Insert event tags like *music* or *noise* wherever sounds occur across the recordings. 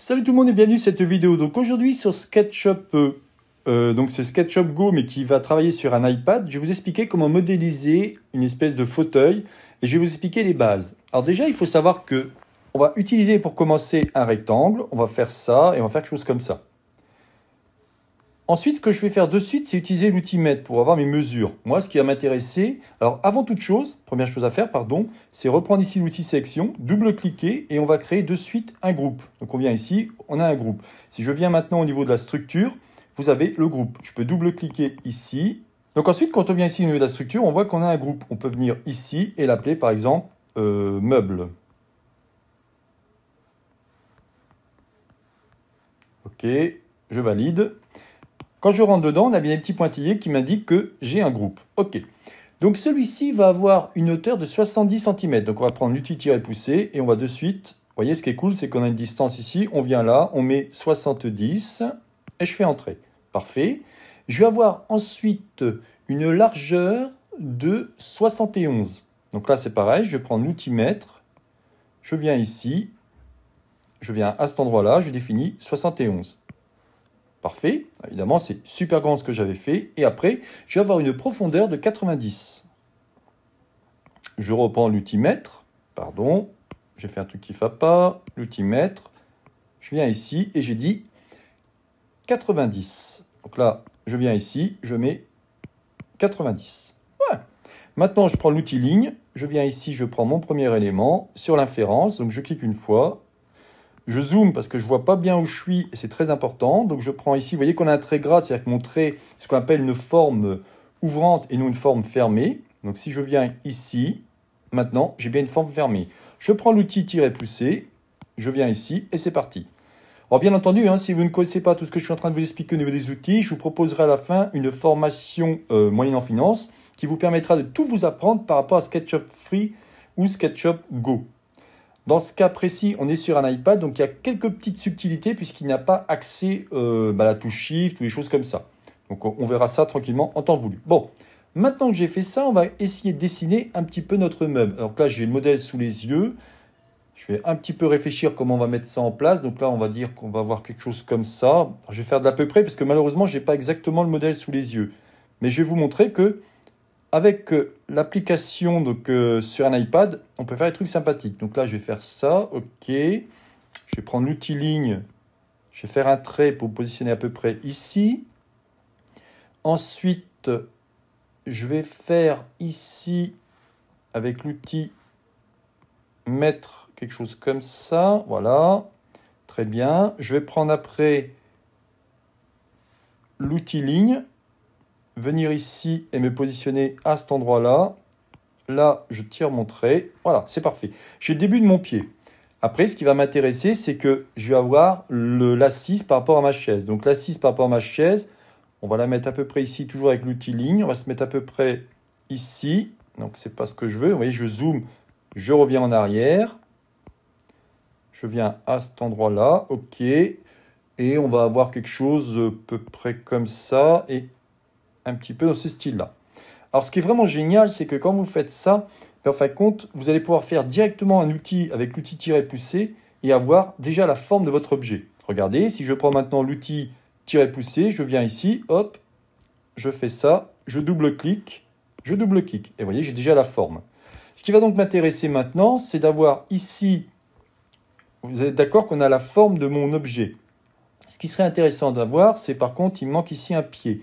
Salut tout le monde et bienvenue dans cette vidéo. Donc aujourd'hui sur SketchUp, euh, euh, donc c'est SketchUp Go mais qui va travailler sur un iPad, je vais vous expliquer comment modéliser une espèce de fauteuil et je vais vous expliquer les bases. Alors déjà il faut savoir que on va utiliser pour commencer un rectangle, on va faire ça et on va faire quelque chose comme ça. Ensuite, ce que je vais faire de suite, c'est utiliser l'outil mètre pour avoir mes mesures. Moi, ce qui va m'intéresser, alors avant toute chose, première chose à faire, pardon, c'est reprendre ici l'outil section, double-cliquer et on va créer de suite un groupe. Donc on vient ici, on a un groupe. Si je viens maintenant au niveau de la structure, vous avez le groupe. Je peux double-cliquer ici. Donc ensuite, quand on vient ici au niveau de la structure, on voit qu'on a un groupe. On peut venir ici et l'appeler par exemple euh, meuble. Ok, je valide. Quand je rentre dedans, on a bien des petits pointillés qui m'indiquent que j'ai un groupe. OK. Donc celui-ci va avoir une hauteur de 70 cm. Donc on va prendre l'outil tiré poussé et on va de suite... Vous voyez, ce qui est cool, c'est qu'on a une distance ici. On vient là, on met 70 et je fais entrer. Parfait. Je vais avoir ensuite une largeur de 71. Donc là, c'est pareil. Je prends l'outil mètre. Je viens ici. Je viens à cet endroit-là. Je définis 71. Parfait, évidemment c'est super grand ce que j'avais fait. Et après, je vais avoir une profondeur de 90. Je reprends mètre. Pardon, j'ai fait un truc qui ne va pas. mètre, Je viens ici et j'ai dit 90. Donc là, je viens ici, je mets 90. Maintenant, je prends l'outil ligne. Je viens ici, je prends mon premier élément sur l'inférence. Donc je clique une fois, je zoome parce que je ne vois pas bien où je suis et c'est très important. Donc je prends ici, vous voyez qu'on a un trait gras, c'est-à-dire que mon trait, ce qu'on appelle une forme ouvrante et non une forme fermée. Donc si je viens ici, maintenant, j'ai bien une forme fermée. Je prends l'outil tirer pousser, je viens ici et c'est parti. Alors bien entendu, hein, si vous ne connaissez pas tout ce que je suis en train de vous expliquer au niveau des outils, je vous proposerai à la fin une formation euh, moyenne en finance qui vous permettra de tout vous apprendre par rapport à SketchUp Free ou SketchUp Go. Dans ce cas précis, on est sur un iPad, donc il y a quelques petites subtilités puisqu'il n'a pas accès euh, bah, à la touche Shift ou les choses comme ça. Donc on verra ça tranquillement en temps voulu. Bon, maintenant que j'ai fait ça, on va essayer de dessiner un petit peu notre meuble. Alors là, j'ai le modèle sous les yeux. Je vais un petit peu réfléchir comment on va mettre ça en place. Donc là, on va dire qu'on va avoir quelque chose comme ça. je vais faire de l'à peu près parce que malheureusement, je n'ai pas exactement le modèle sous les yeux. Mais je vais vous montrer que avec euh, l'application donc euh, sur un iPad, on peut faire des trucs sympathiques. Donc là, je vais faire ça, ok. Je vais prendre l'outil ligne, je vais faire un trait pour positionner à peu près ici. Ensuite, je vais faire ici, avec l'outil, mettre quelque chose comme ça, voilà. Très bien. Je vais prendre après l'outil ligne, venir ici et me positionner à cet endroit-là. Là, je tire mon trait. Voilà, c'est parfait. J'ai le début de mon pied. Après, ce qui va m'intéresser, c'est que je vais avoir l'assise par rapport à ma chaise. Donc l'assise par rapport à ma chaise, on va la mettre à peu près ici, toujours avec l'outil ligne. On va se mettre à peu près ici. Donc ce n'est pas ce que je veux. Vous voyez, je zoome, je reviens en arrière. Je viens à cet endroit-là. OK. Et on va avoir quelque chose euh, à peu près comme ça. Et un petit peu dans ce style-là. Alors ce qui est vraiment génial, c'est que quand vous faites ça, ben, en fin compte, vous allez pouvoir faire directement un outil avec l'outil tirer poussé et avoir déjà la forme de votre objet. Regardez, si je prends maintenant l'outil tirer poussé, je viens ici, hop, je fais ça, je double-clique, je double-clique. Et vous voyez, j'ai déjà la forme. Ce qui va donc m'intéresser maintenant, c'est d'avoir ici, vous êtes d'accord qu'on a la forme de mon objet. Ce qui serait intéressant d'avoir, c'est par contre, il manque ici un pied.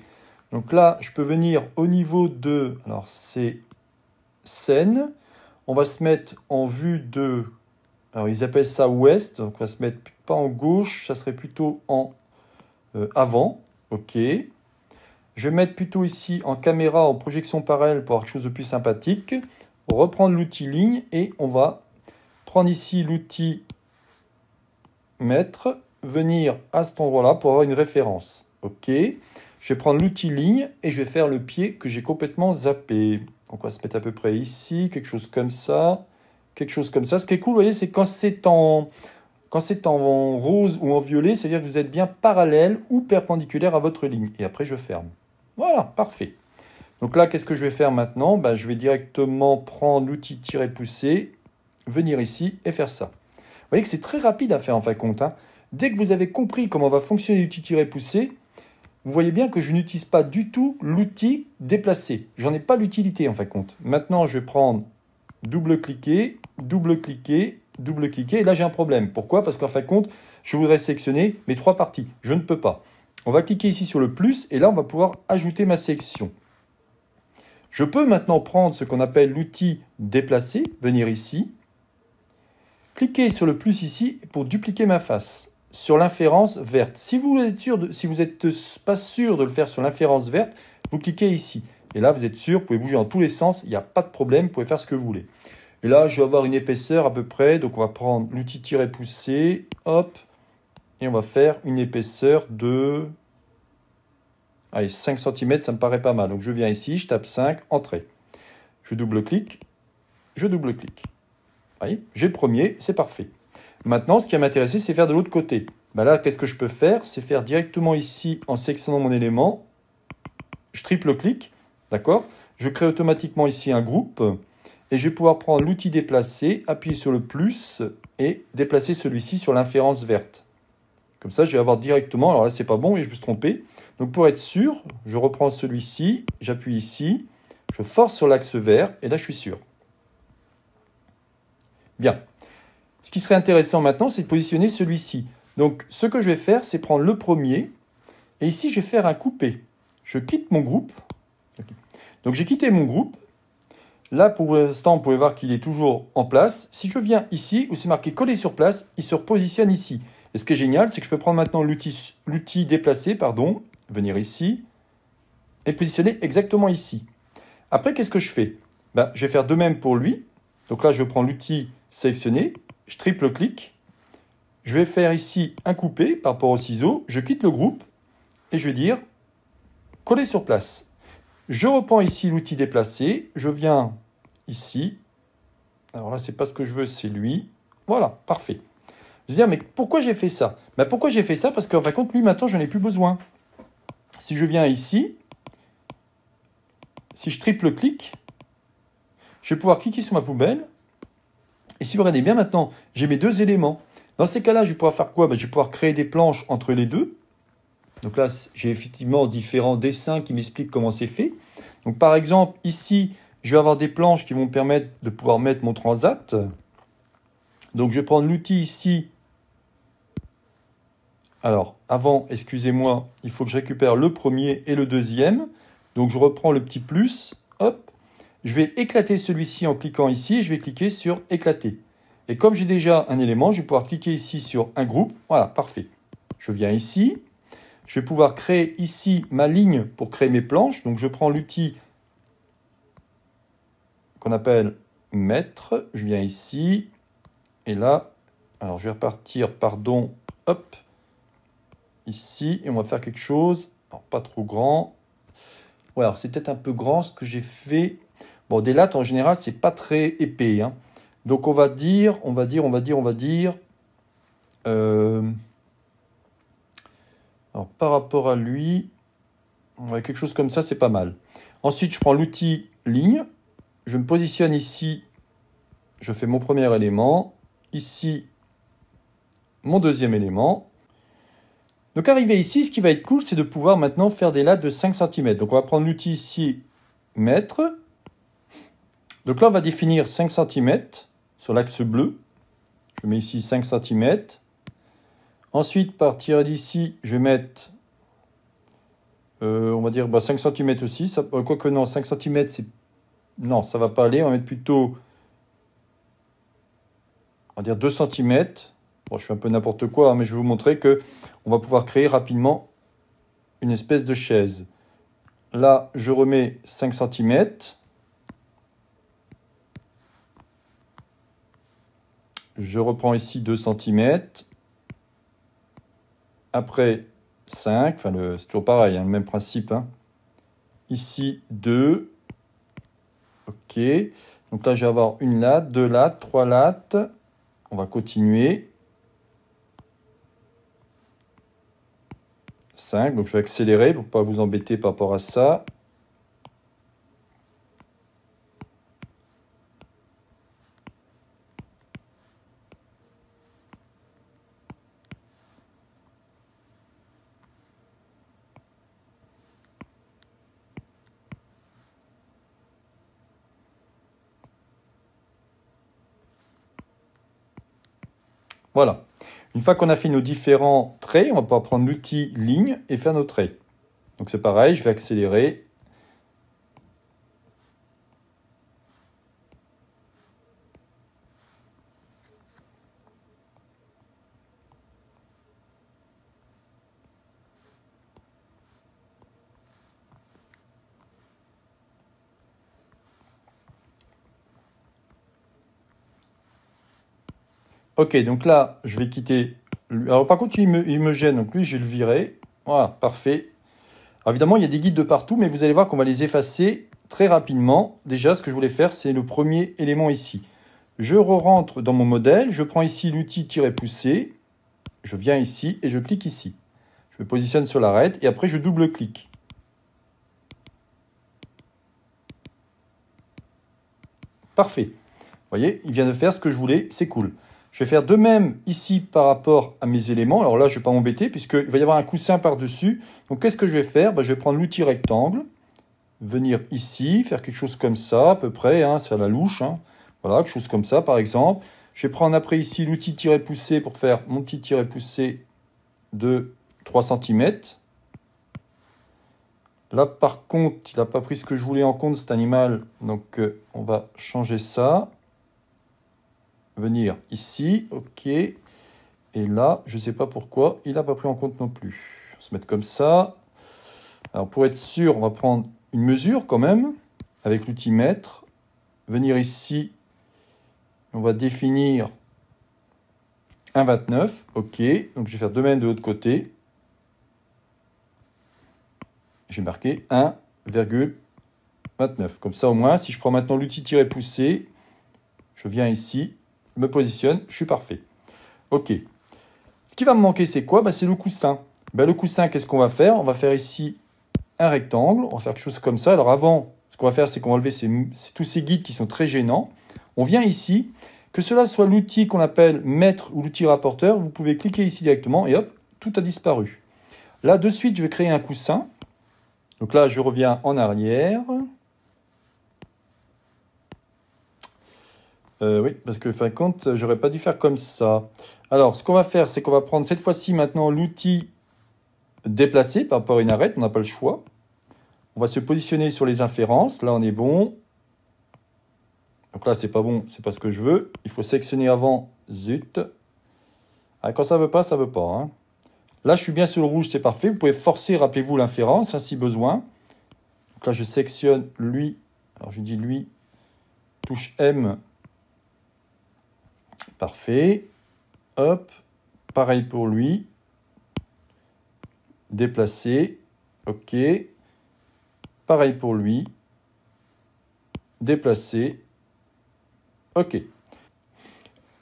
Donc là, je peux venir au niveau de... Alors, c'est scène. On va se mettre en vue de... Alors, ils appellent ça ouest. Donc, on va se mettre pas en gauche. Ça serait plutôt en euh, avant. OK. Je vais mettre plutôt ici en caméra, en projection parallèle pour avoir quelque chose de plus sympathique. Reprendre l'outil ligne et on va prendre ici l'outil mettre, venir à cet endroit-là pour avoir une référence. OK. Je vais prendre l'outil ligne et je vais faire le pied que j'ai complètement zappé. Donc on va se mettre à peu près ici, quelque chose comme ça, quelque chose comme ça. Ce qui est cool, vous voyez, c'est quand c'est en, quand c'est en rose ou en violet, c'est-à-dire que vous êtes bien parallèle ou perpendiculaire à votre ligne. Et après, je ferme. Voilà, parfait. Donc là, qu'est-ce que je vais faire maintenant bah, Je vais directement prendre l'outil tirer poussé venir ici et faire ça. Vous voyez que c'est très rapide à faire en fin de compte. Hein. Dès que vous avez compris comment va fonctionner l'outil tirer poussé vous voyez bien que je n'utilise pas du tout l'outil déplacer. J'en ai pas l'utilité en fin de compte. Maintenant, je vais prendre double-cliquer, double-cliquer, double-cliquer. Et là, j'ai un problème. Pourquoi Parce qu'en fin de compte, je voudrais sélectionner mes trois parties. Je ne peux pas. On va cliquer ici sur le plus et là, on va pouvoir ajouter ma section. Je peux maintenant prendre ce qu'on appelle l'outil déplacer, venir ici, cliquer sur le plus ici pour dupliquer ma face sur l'inférence verte. Si vous n'êtes si vous êtes pas sûr de le faire sur l'inférence verte, vous cliquez ici. Et là, vous êtes sûr, vous pouvez bouger dans tous les sens, il n'y a pas de problème, vous pouvez faire ce que vous voulez. Et là, je vais avoir une épaisseur à peu près, donc on va prendre l'outil tirer-pousser, hop, et on va faire une épaisseur de... Allez, 5 cm, ça me paraît pas mal. Donc je viens ici, je tape 5, entrée. Je double-clique, je double-clique. Voyez, j'ai le premier, c'est parfait. Maintenant, ce qui va m'intéresser, c'est faire de l'autre côté. Bah là, qu'est-ce que je peux faire C'est faire directement ici, en sélectionnant mon élément, je triple clic, d'accord Je crée automatiquement ici un groupe, et je vais pouvoir prendre l'outil déplacer, appuyer sur le plus, et déplacer celui-ci sur l'inférence verte. Comme ça, je vais avoir directement, alors là, ce n'est pas bon, et je me suis trompé. Donc pour être sûr, je reprends celui-ci, j'appuie ici, je force sur l'axe vert, et là, je suis sûr. Bien, ce qui serait intéressant maintenant, c'est de positionner celui-ci. Donc ce que je vais faire, c'est prendre le premier, et ici je vais faire un coupé. Je quitte mon groupe. Donc j'ai quitté mon groupe. Là, pour l'instant, vous pouvez voir qu'il est toujours en place. Si je viens ici, où c'est marqué coller sur place, il se repositionne ici. Et ce qui est génial, c'est que je peux prendre maintenant l'outil déplacer, pardon, venir ici, et positionner exactement ici. Après, qu'est-ce que je fais ben, Je vais faire de même pour lui. Donc là, je prends l'outil sélectionné, je triple clic. je vais faire ici un coupé par rapport au ciseau, je quitte le groupe et je vais dire coller sur place. Je reprends ici l'outil déplacé, je viens ici. Alors là, c'est pas ce que je veux, c'est lui. Voilà, parfait. Je vais dire, mais pourquoi j'ai fait ça bah, Pourquoi j'ai fait ça Parce qu'en fin de compte, lui, maintenant, je n'en ai plus besoin. Si je viens ici, si je triple clic, je vais pouvoir cliquer sur ma poubelle et si vous regardez bien maintenant, j'ai mes deux éléments. Dans ces cas-là, je vais pouvoir faire quoi ben, Je vais pouvoir créer des planches entre les deux. Donc là, j'ai effectivement différents dessins qui m'expliquent comment c'est fait. Donc par exemple, ici, je vais avoir des planches qui vont me permettre de pouvoir mettre mon transat. Donc je vais prendre l'outil ici. Alors, avant, excusez-moi, il faut que je récupère le premier et le deuxième. Donc je reprends le petit plus, hop, je vais éclater celui-ci en cliquant ici, je vais cliquer sur éclater. Et comme j'ai déjà un élément, je vais pouvoir cliquer ici sur un groupe. Voilà, parfait. Je viens ici, je vais pouvoir créer ici ma ligne pour créer mes planches. Donc je prends l'outil qu'on appelle maître, je viens ici, et là, alors je vais repartir, pardon, hop, ici, et on va faire quelque chose, alors, pas trop grand. Voilà, c'est peut-être un peu grand ce que j'ai fait, Bon, des lattes, en général, c'est pas très épais. Hein. Donc, on va dire, on va dire, on va dire, on va dire... Euh, alors, par rapport à lui, quelque chose comme ça, c'est pas mal. Ensuite, je prends l'outil ligne. Je me positionne ici. Je fais mon premier élément. Ici, mon deuxième élément. Donc arrivé ici, ce qui va être cool, c'est de pouvoir maintenant faire des lattes de 5 cm. Donc on va prendre l'outil ici, mètre. Donc là, on va définir 5 cm sur l'axe bleu. Je mets ici 5 cm. Ensuite, partir d'ici, je vais mettre, euh, on va dire, 5 bah, cm aussi. Euh, quoique non, 5 cm, c'est... Non, ça va pas aller. On va mettre plutôt, on dire, 2 cm. Bon, je suis un peu n'importe quoi, hein, mais je vais vous montrer que on va pouvoir créer rapidement une espèce de chaise. Là, je remets 5 cm. je reprends ici 2 cm. Après 5, enfin c'est toujours pareil, hein, le même principe. Hein. Ici 2. Ok. Donc là, je vais avoir une latte, deux lattes, trois lattes. On va continuer. 5, donc je vais accélérer pour ne pas vous embêter par rapport à ça. Voilà. Une fois qu'on a fait nos différents traits, on va pouvoir prendre l'outil ligne et faire nos traits. Donc c'est pareil, je vais accélérer Ok, donc là, je vais quitter. Alors par contre, il me, gêne, donc lui, je vais le virer. Voilà, parfait. Alors évidemment, il y a des guides de partout, mais vous allez voir qu'on va les effacer très rapidement. Déjà, ce que je voulais faire, c'est le premier élément ici. Je re-rentre dans mon modèle, je prends ici l'outil tirer pousser je viens ici et je clique ici. Je me positionne sur l'arête et après je double-clique. Parfait. Vous voyez, il vient de faire ce que je voulais, c'est cool. Je vais faire de même ici par rapport à mes éléments. Alors là, je ne vais pas m'embêter puisqu'il va y avoir un coussin par-dessus. Donc qu'est-ce que je vais faire bah, Je vais prendre l'outil rectangle, venir ici, faire quelque chose comme ça à peu près, c'est hein, à la louche. Hein. Voilà, quelque chose comme ça par exemple. Je vais prendre après ici l'outil tiré-poussé pour faire mon petit tiré-poussé de 3 cm. Là, par contre, il n'a pas pris ce que je voulais en compte, cet animal. Donc, euh, on va changer ça venir ici, ok. Et là, je ne sais pas pourquoi, il n'a pas pris en compte non plus. On va se mettre comme ça. Alors pour être sûr, on va prendre une mesure quand même, avec l'outil mètre. Venir ici, on va définir 1,29. Ok, donc je vais faire de même de l'autre côté. J'ai marqué 1,29. Comme ça au moins, si je prends maintenant l'outil tirer poussé, je viens ici, me positionne, je suis parfait. Ok. Ce qui va me manquer, c'est quoi bah, C'est le coussin. Bah, le coussin, qu'est-ce qu'on va faire On va faire ici un rectangle, on va faire quelque chose comme ça. Alors avant, ce qu'on va faire, c'est qu'on va enlever tous ces guides qui sont très gênants. On vient ici, que cela soit l'outil qu'on appelle maître ou l'outil rapporteur, vous pouvez cliquer ici directement et hop, tout a disparu. Là, de suite, je vais créer un coussin. Donc là, je reviens en arrière. Euh, oui, parce que fin de compte, j'aurais pas dû faire comme ça. Alors, ce qu'on va faire, c'est qu'on va prendre cette fois-ci maintenant l'outil déplacé par rapport à une arête, on n'a pas le choix. On va se positionner sur les inférences, là on est bon. Donc là, c'est pas bon, c'est pas ce que je veux. Il faut sélectionner avant, zut. Ah, quand ça veut pas, ça veut pas. Hein. Là, je suis bien sur le rouge, c'est parfait. Vous pouvez forcer, rappelez-vous, l'inférence, hein, si besoin. Donc là, je sélectionne lui. Alors, je dis lui, touche M, Parfait. Hop. Pareil pour lui. Déplacer. OK. Pareil pour lui. Déplacer. OK.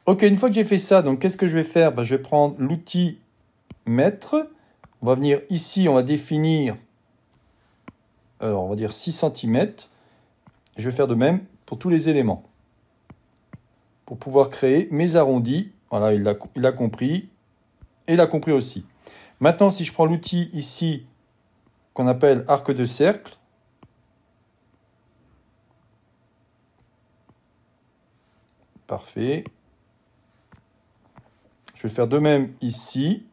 OK, une fois que j'ai fait ça, donc qu'est-ce que je vais faire ben, Je vais prendre l'outil mètre. On va venir ici, on va définir, alors euh, on va dire 6 cm. Je vais faire de même pour tous les éléments pour pouvoir créer mes arrondis. Voilà, il l'a a compris. Et il a compris aussi. Maintenant, si je prends l'outil ici qu'on appelle arc de cercle, parfait. Je vais faire de même ici.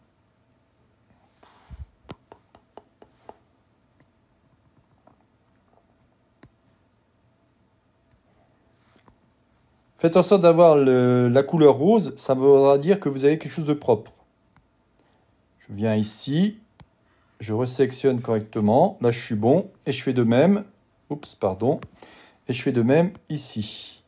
Faites en sorte d'avoir la couleur rose, ça voudra dire que vous avez quelque chose de propre. Je viens ici, je resélectionne correctement, là je suis bon, et je fais de même, oups, pardon, et je fais de même ici.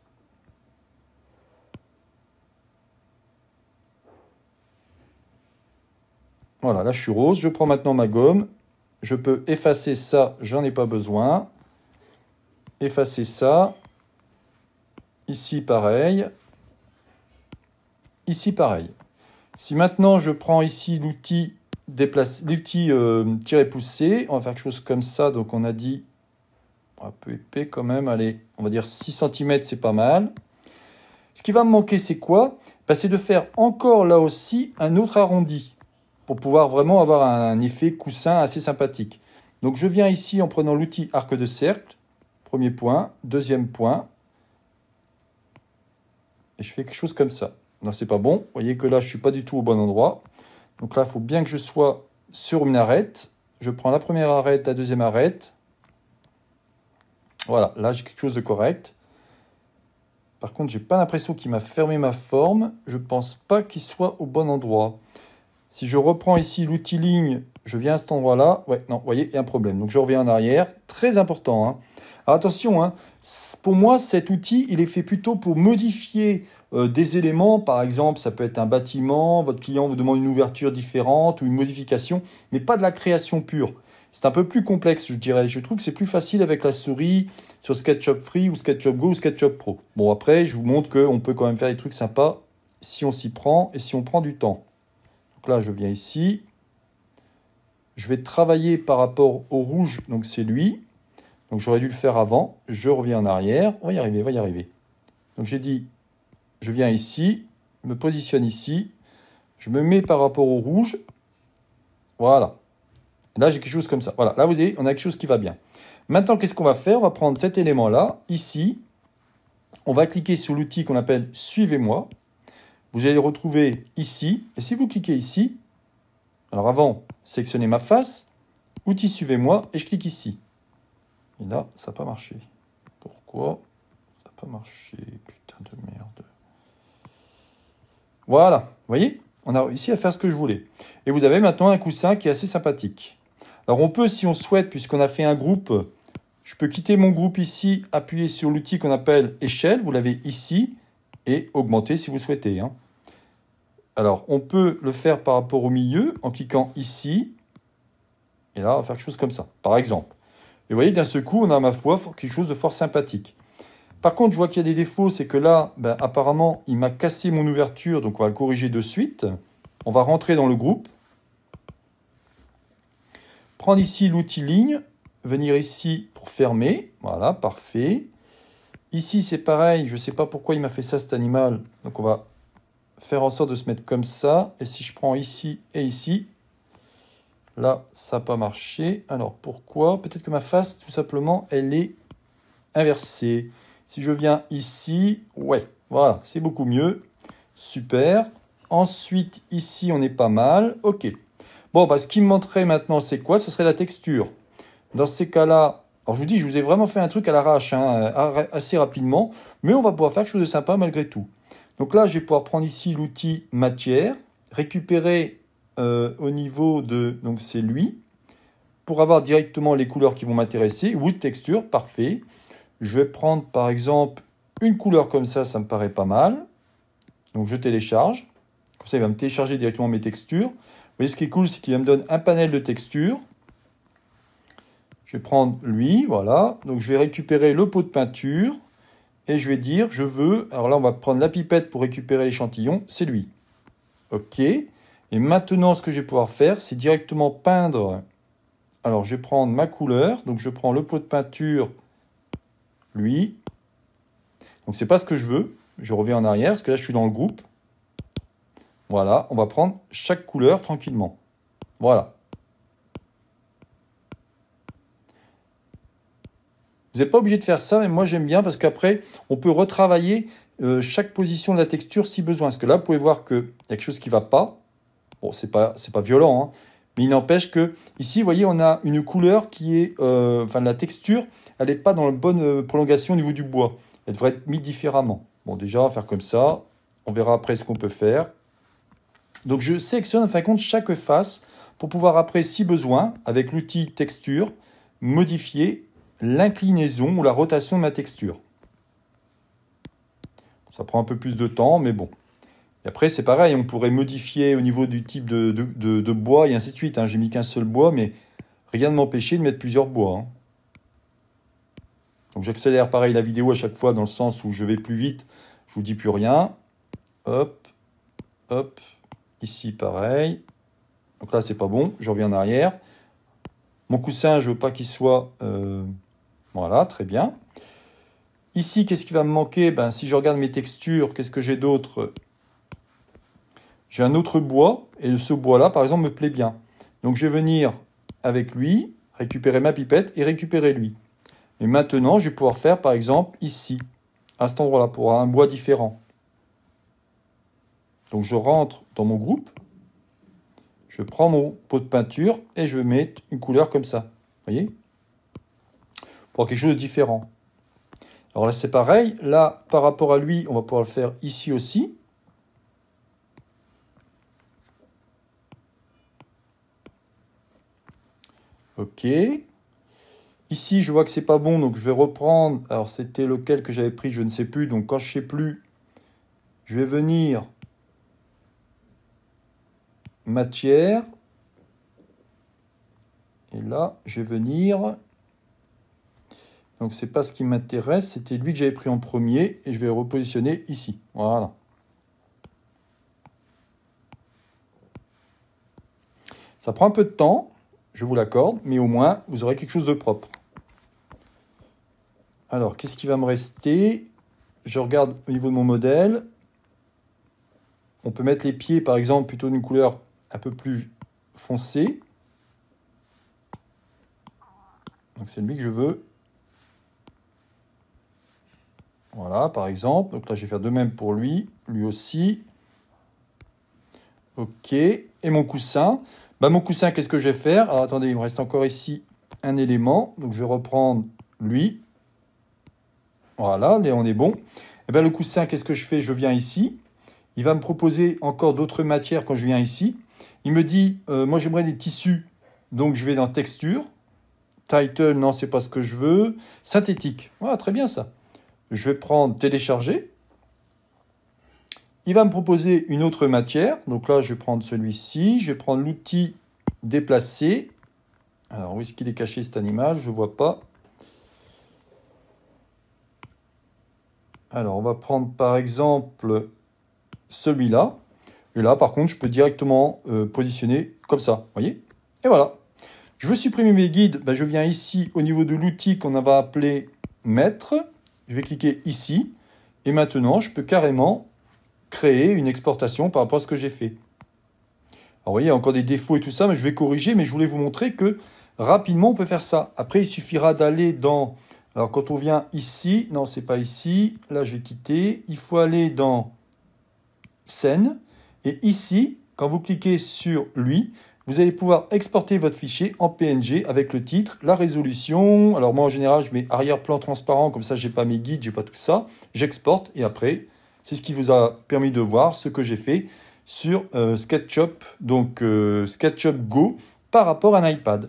Voilà, là je suis rose, je prends maintenant ma gomme, je peux effacer ça, j'en ai pas besoin, effacer ça, Ici, pareil. Ici, pareil. Si maintenant je prends ici l'outil euh, tirer poussé, on va faire quelque chose comme ça. Donc on a dit un peu épais quand même. Allez, on va dire 6 cm, c'est pas mal. Ce qui va me manquer, c'est quoi ben, C'est de faire encore là aussi un autre arrondi pour pouvoir vraiment avoir un effet coussin assez sympathique. Donc je viens ici en prenant l'outil arc de cercle, premier point, deuxième point, et je fais quelque chose comme ça. Non, c'est pas bon. Vous voyez que là, je suis pas du tout au bon endroit. Donc là, il faut bien que je sois sur une arête. Je prends la première arête, la deuxième arête. Voilà, là, j'ai quelque chose de correct. Par contre, j'ai pas l'impression qu'il m'a fermé ma forme. Je pense pas qu'il soit au bon endroit. Si je reprends ici l'outil ligne, je viens à cet endroit-là. Ouais, non, vous voyez, il y a un problème. Donc je reviens en arrière. Très important. Hein. Alors attention, hein. pour moi, cet outil, il est fait plutôt pour modifier euh, des éléments. Par exemple, ça peut être un bâtiment, votre client vous demande une ouverture différente ou une modification, mais pas de la création pure. C'est un peu plus complexe, je dirais. Je trouve que c'est plus facile avec la souris sur SketchUp Free ou SketchUp Go ou SketchUp Pro. Bon, après, je vous montre qu'on peut quand même faire des trucs sympas si on s'y prend et si on prend du temps. Donc là, je viens ici. Je vais travailler par rapport au rouge, donc c'est lui. Donc j'aurais dû le faire avant, je reviens en arrière, on va y arriver, on va y arriver. Donc j'ai dit, je viens ici, me positionne ici, je me mets par rapport au rouge, voilà. Là j'ai quelque chose comme ça, voilà, là vous voyez, on a quelque chose qui va bien. Maintenant qu'est-ce qu'on va faire On va prendre cet élément-là, ici, on va cliquer sur l'outil qu'on appelle « Suivez-moi ». Vous allez le retrouver ici, et si vous cliquez ici, alors avant, sélectionnez ma face, outil suivez-moi et je clique ici. Et là, ça n'a pas marché. Pourquoi Ça n'a pas marché, putain de merde. Voilà, vous voyez On a réussi à faire ce que je voulais. Et vous avez maintenant un coussin qui est assez sympathique. Alors on peut, si on souhaite, puisqu'on a fait un groupe, je peux quitter mon groupe ici, appuyer sur l'outil qu'on appelle échelle, vous l'avez ici, et augmenter si vous souhaitez. Hein. Alors on peut le faire par rapport au milieu en cliquant ici, et là on va faire quelque chose comme ça, par exemple. Et vous voyez, d'un seul coup, on a, ma foi, quelque chose de fort sympathique. Par contre, je vois qu'il y a des défauts, c'est que là, ben, apparemment, il m'a cassé mon ouverture, donc on va le corriger de suite. On va rentrer dans le groupe. Prendre ici l'outil ligne, venir ici pour fermer. Voilà, parfait. Ici, c'est pareil, je ne sais pas pourquoi il m'a fait ça, cet animal. Donc on va faire en sorte de se mettre comme ça. Et si je prends ici et ici, Là, ça n'a pas marché. Alors pourquoi Peut-être que ma face, tout simplement, elle est inversée. Si je viens ici, ouais, voilà, c'est beaucoup mieux. Super. Ensuite, ici, on est pas mal. OK. Bon, bah, ce qui me montrait maintenant, c'est quoi Ce serait la texture. Dans ces cas-là, alors je vous dis, je vous ai vraiment fait un truc à l'arrache, hein, assez rapidement, mais on va pouvoir faire quelque chose de sympa malgré tout. Donc là, je vais pouvoir prendre ici l'outil matière, récupérer euh, au niveau de... Donc c'est lui. Pour avoir directement les couleurs qui vont m'intéresser, ou texture, parfait. Je vais prendre par exemple une couleur comme ça, ça me paraît pas mal. Donc je télécharge. Comme ça, il va me télécharger directement mes textures. Vous voyez, ce qui est cool, c'est qu'il me donne un panel de textures. Je vais prendre lui, voilà. Donc je vais récupérer le pot de peinture. Et je vais dire, je veux... Alors là, on va prendre la pipette pour récupérer l'échantillon. C'est lui. OK. Et maintenant, ce que je vais pouvoir faire, c'est directement peindre. Alors, je vais prendre ma couleur. Donc, je prends le pot de peinture, lui. Donc, c'est pas ce que je veux. Je reviens en arrière, parce que là, je suis dans le groupe. Voilà, on va prendre chaque couleur tranquillement. Voilà. Vous n'êtes pas obligé de faire ça, mais moi j'aime bien parce qu'après, on peut retravailler euh, chaque position de la texture si besoin. Parce que là, vous pouvez voir qu'il y a quelque chose qui ne va pas. Bon, c'est pas, c'est pas violent, hein. mais il n'empêche que ici, vous voyez, on a une couleur qui est, euh, enfin, la texture, elle n'est pas dans la bonne euh, prolongation au niveau du bois. Elle devrait être mise différemment. Bon, déjà, on va faire comme ça. On verra après ce qu'on peut faire. Donc, je sélectionne en fin de compte chaque face pour pouvoir après, si besoin, avec l'outil texture, modifier l'inclinaison ou la rotation de ma texture. Ça prend un peu plus de temps, mais bon après, c'est pareil, on pourrait modifier au niveau du type de, bois et ainsi de suite. Hein. J'ai mis qu'un seul bois, mais rien ne m'empêchait de mettre plusieurs bois. Hein. Donc j'accélère pareil la vidéo à chaque fois dans le sens où je vais plus vite. Je vous dis plus rien. Hop, hop, ici pareil. Donc là, c'est pas bon, je reviens en arrière. Mon coussin, je veux pas qu'il soit... Euh, voilà, très bien. Ici, qu'est-ce qui va me manquer ben, Si je regarde mes textures, qu'est-ce que j'ai d'autre j'ai un autre bois, et ce bois-là, par exemple, me plaît bien. Donc je vais venir avec lui, récupérer ma pipette et récupérer lui. Et maintenant, je vais pouvoir faire, par exemple, ici, à cet endroit-là, pour un bois différent. Donc je rentre dans mon groupe, je prends mon pot de peinture et je mets une couleur comme ça. Vous voyez Pour quelque chose de différent. Alors là, c'est pareil. Là, par rapport à lui, on va pouvoir le faire ici aussi. OK. Ici, je vois que c'est pas bon, donc je vais reprendre. Alors, c'était lequel que j'avais pris, je ne sais plus. Donc, quand je ne sais plus, je vais venir matière. Et là, je vais venir. Donc, c'est pas ce qui m'intéresse. C'était lui que j'avais pris en premier et je vais repositionner ici. Voilà. Ça prend un peu de temps, je vous l'accorde, mais au moins, vous aurez quelque chose de propre. Alors, qu'est-ce qui va me rester Je regarde au niveau de mon modèle. On peut mettre les pieds, par exemple, plutôt d'une couleur un peu plus foncée. Donc, c'est lui que je veux. Voilà, par exemple. Donc là, je vais faire de même pour lui, lui aussi. OK et mon coussin. Bah, mon coussin, qu'est-ce que je vais faire Alors attendez, il me reste encore ici un élément. Donc je vais reprendre lui. Voilà, on est bon. Et eh bien le coussin, qu'est-ce que je fais Je viens ici. Il va me proposer encore d'autres matières quand je viens ici. Il me dit, euh, moi j'aimerais des tissus. Donc je vais dans texture. Title, non, c'est pas ce que je veux. Synthétique. Voilà, très bien ça. Je vais prendre télécharger. Il va me proposer une autre matière. Donc là, je vais prendre celui-ci. Je vais prendre l'outil déplacer. Alors, où est-ce qu'il est caché cet animal Je ne vois pas. Alors, on va prendre par exemple celui-là. Et là, par contre, je peux directement euh, positionner comme ça. Vous voyez Et voilà. Je veux supprimer mes guides. Ben, je viens ici au niveau de l'outil qu'on va appeler « Maître ». Je vais cliquer ici. Et maintenant, je peux carrément créer une exportation par rapport à ce que j'ai fait. Alors, vous voyez, il y a encore des défauts et tout ça, mais je vais corriger, mais je voulais vous montrer que rapidement, on peut faire ça. Après, il suffira d'aller dans... Alors, quand on vient ici, non, c'est pas ici, là, je vais quitter. Il faut aller dans scène, et ici, quand vous cliquez sur lui, vous allez pouvoir exporter votre fichier en PNG avec le titre, la résolution. Alors moi en général, je mets arrière-plan transparent, comme ça j'ai pas mes guides, j'ai pas tout ça. J'exporte et après, c'est ce qui vous a permis de voir ce que j'ai fait sur euh, SketchUp, donc euh, SketchUp Go par rapport à un iPad.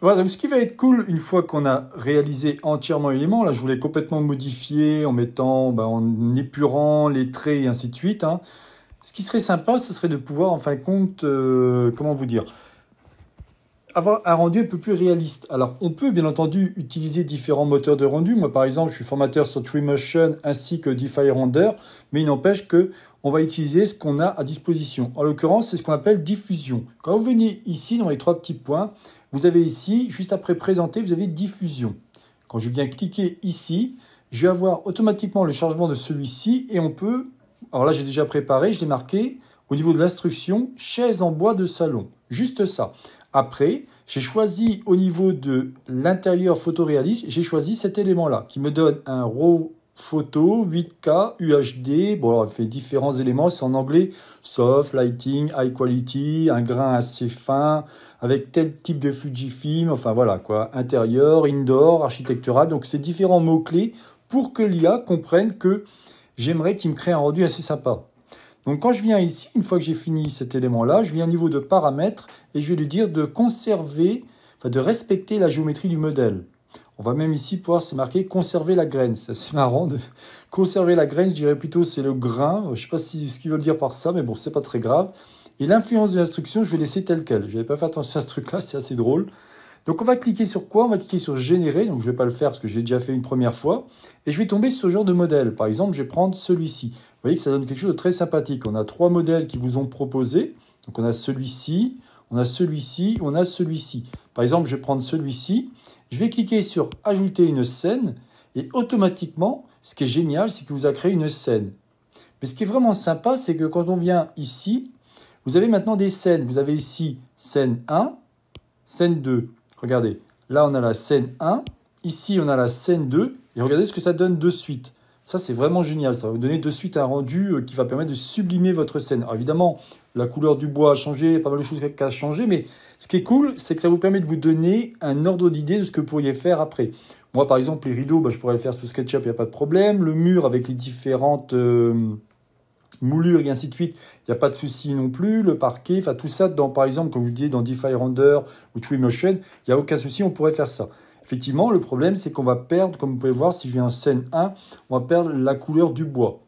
Voilà, donc ce qui va être cool une fois qu'on a réalisé entièrement l'élément, là je voulais complètement modifier en mettant, bah, en épurant les traits et ainsi de suite. Hein. Ce qui serait sympa, ce serait de pouvoir en fin de compte, euh, comment vous dire, avoir un rendu un peu plus réaliste. Alors, on peut bien entendu utiliser différents moteurs de rendu. Moi, par exemple, je suis formateur sur Motion ainsi que DeFi Render, mais il n'empêche que on va utiliser ce qu'on a à disposition. En l'occurrence, c'est ce qu'on appelle diffusion. Quand vous venez ici, dans les trois petits points, vous avez ici, juste après présenter, vous avez diffusion. Quand je viens cliquer ici, je vais avoir automatiquement le chargement de celui-ci et on peut, alors là j'ai déjà préparé, je l'ai marqué, au niveau de l'instruction, chaise en bois de salon. Juste ça. Après, j'ai choisi au niveau de l'intérieur photoréaliste, j'ai choisi cet élément-là qui me donne un RAW photo 8K UHD. Bon, alors, fait différents éléments. C'est en anglais soft, lighting, high quality, un grain assez fin, avec tel type de Fujifilm. Enfin, voilà quoi. Intérieur, indoor, architectural. Donc, c'est différents mots-clés pour que l'IA comprenne que j'aimerais qu'il me crée un rendu assez sympa. Donc quand je viens ici, une fois que j'ai fini cet élément-là, je viens au niveau de paramètres et je vais lui dire de conserver, de respecter la géométrie du modèle. On va même ici pouvoir, c'est marqué conserver la graine. C'est assez marrant de *laughs* conserver la graine. Je dirais plutôt c'est le grain. Je ne sais pas si, ce qu'ils veut dire par ça, mais bon, c'est pas très grave. Et l'influence de l'instruction, je vais laisser telle quelle. Je n'avais pas fait attention à ce truc-là, c'est assez drôle. Donc on va cliquer sur quoi On va cliquer sur générer. Donc je ne vais pas le faire parce que j'ai déjà fait une première fois. Et je vais tomber sur ce genre de modèle. Par exemple, je vais prendre celui-ci voyez que ça donne quelque chose de très sympathique. On a trois modèles qui vous ont proposé. Donc on a celui-ci, on a celui-ci, on a celui-ci. Par exemple, je vais prendre celui-ci. Je vais cliquer sur « Ajouter une scène » et automatiquement, ce qui est génial, c'est que vous a créé une scène. Mais ce qui est vraiment sympa, c'est que quand on vient ici, vous avez maintenant des scènes. Vous avez ici scène 1, scène 2. Regardez, là on a la scène 1, ici on a la scène 2, et regardez ce que ça donne de suite. Ça, c'est vraiment génial. Ça va vous donner de suite un rendu euh, qui va permettre de sublimer votre scène. Alors, évidemment, la couleur du bois a changé, pas mal de choses qui a changé, mais ce qui est cool, c'est que ça vous permet de vous donner un ordre d'idée de ce que vous pourriez faire après. Moi, par exemple, les rideaux, bah, je pourrais le faire sous SketchUp, il n'y a pas de problème. Le mur avec les différentes euh, moulures et ainsi de suite, il n'y a pas de souci non plus. Le parquet, enfin tout ça, dans, par exemple, comme vous disiez, dans DeFi Render ou Twinmotion, il n'y a aucun souci, on pourrait faire ça. Effectivement, le problème, c'est qu'on va perdre, comme vous pouvez voir, si je viens en scène 1, on va perdre la couleur du bois.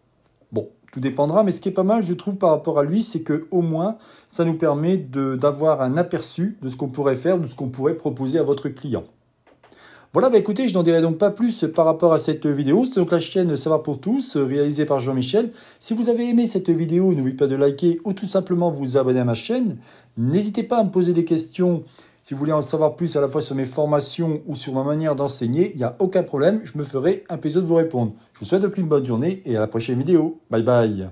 Bon, tout dépendra, mais ce qui est pas mal, je trouve, par rapport à lui, c'est que au moins, ça nous permet d'avoir un aperçu de ce qu'on pourrait faire, de ce qu'on pourrait proposer à votre client. Voilà, bah, écoutez, je n'en dirai donc pas plus par rapport à cette vidéo. C'est donc la chaîne Savoir pour tous, réalisée par Jean-Michel. Si vous avez aimé cette vidéo, n'oubliez pas de liker ou tout simplement vous abonner à ma chaîne. N'hésitez pas à me poser des questions si vous voulez en savoir plus à la fois sur mes formations ou sur ma manière d'enseigner, il n'y a aucun problème, je me ferai un plaisir de vous répondre. Je vous souhaite donc une bonne journée et à la prochaine vidéo. Bye bye